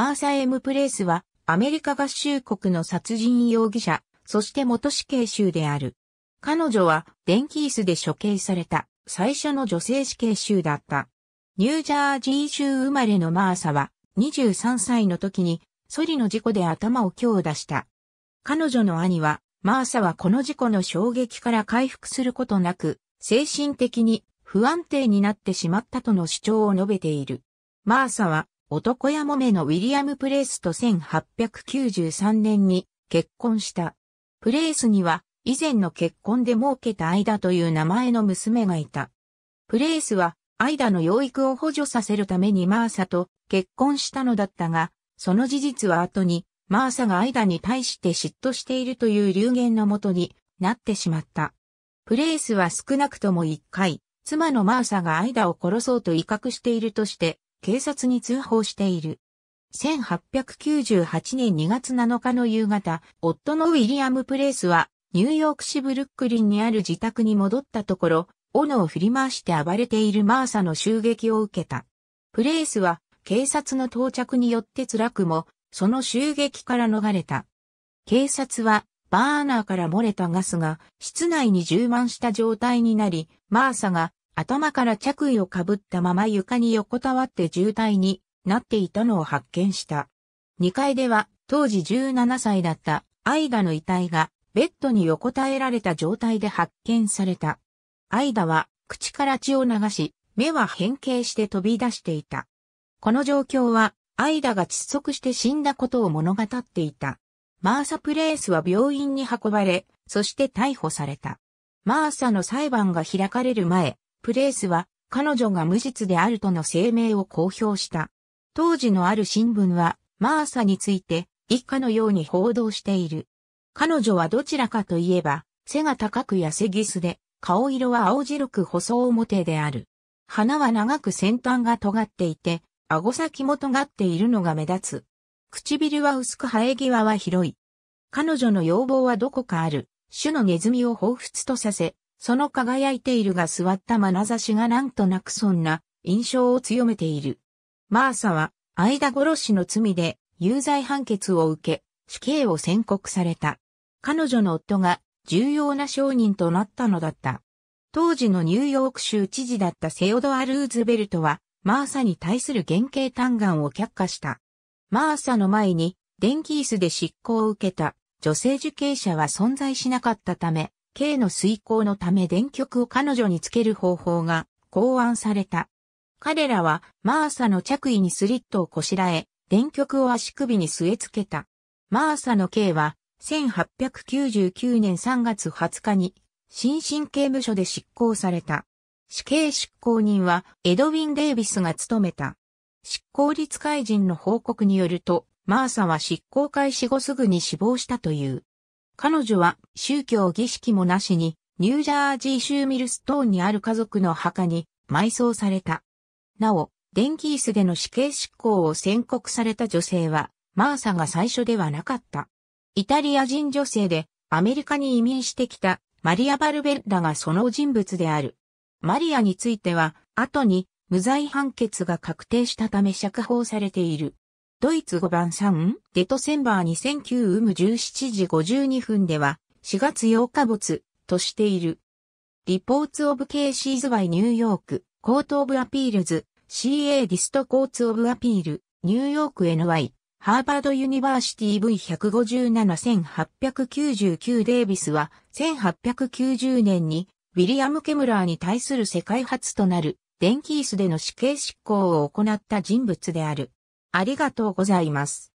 マーサ・エム・プレイスは、アメリカ合衆国の殺人容疑者、そして元死刑囚である。彼女は、電気椅子で処刑された、最初の女性死刑囚だった。ニュージャージー州生まれのマーサは、23歳の時に、ソリの事故で頭を強打した。彼女の兄は、マーサはこの事故の衝撃から回復することなく、精神的に不安定になってしまったとの主張を述べている。マーサは男やもめのウィリアム・プレイスと1893年に結婚した。プレイスには以前の結婚で儲けたアイダという名前の娘がいた。プレイスはアイダの養育を補助させるためにマーサと結婚したのだったが、その事実は後にマーサがアイダに対して嫉妬しているという流言のもとになってしまった。プレイスは少なくとも一回、妻のマーサがアイダを殺そうと威嚇しているとして、警察に通報している。1898年2月7日の夕方、夫のウィリアム・プレイスは、ニューヨーク市ブルックリンにある自宅に戻ったところ、斧を振り回して暴れているマーサの襲撃を受けた。プレイスは、警察の到着によって辛くも、その襲撃から逃れた。警察は、バーナーから漏れたガスが、室内に充満した状態になり、マーサが頭から着衣をかぶったまま床に横たわって重体になっていたのを発見した。2階では当時17歳だったアイダの遺体がベッドに横たえられた状態で発見された。アイダは口から血を流し、目は変形して飛び出していた。この状況はアイダが窒息して死んだことを物語っていた。マーサ・プレースは病院に運ばれ、そして逮捕された。マーサの裁判が開かれる前、プレースは彼女が無実であるとの声明を公表した。当時のある新聞は、マーサについて、以下のように報道している。彼女はどちらかといえば、背が高く痩せぎすで、顔色は青白く細表である。鼻は長く先端が尖っていて、顎先も尖っているのが目立つ。唇は薄く生え際は広い。彼女の要望はどこかある、種のネズミを彷彿とさせ、その輝いているが座った眼差しがなんとなくそんな印象を強めている。マーサは、間殺しの罪で有罪判決を受け、死刑を宣告された。彼女の夫が重要な証人となったのだった。当時のニューヨーク州知事だったセオドア・ルーズベルトは、マーサに対する原型嘆願を却下した。マーサの前に、電気椅子で執行を受けた女性受刑者は存在しなかったため、K の遂行のため電極を彼女につける方法が考案された。彼らはマーサの着衣にスリットをこしらえ、電極を足首に据え付けた。マーサの K は1899年3月20日に新進刑務所で執行された。死刑執行人はエドウィン・デイビスが務めた。執行率会人の報告によると、マーサは執行開始後すぐに死亡したという。彼女は宗教儀式もなしに、ニュージャージー州ミルストーンにある家族の墓に埋葬された。なお、電気椅子での死刑執行を宣告された女性は、マーサが最初ではなかった。イタリア人女性で、アメリカに移民してきたマリア・バルベッラがその人物である。マリアについては、後に無罪判決が確定したため釈放されている。ドイツ5番3デトセンバー2009ウム17時52分では4月8日没としている。リポーツオブケーシーズバイニューヨークコートオブアピールズ CA ディストコーツオブアピールニューヨーク NY ハーバードユニバーシティ V157899 デイビスは1890年にウィリアム・ケムラーに対する世界初となる電気椅子での死刑執行を行った人物である。ありがとうございます。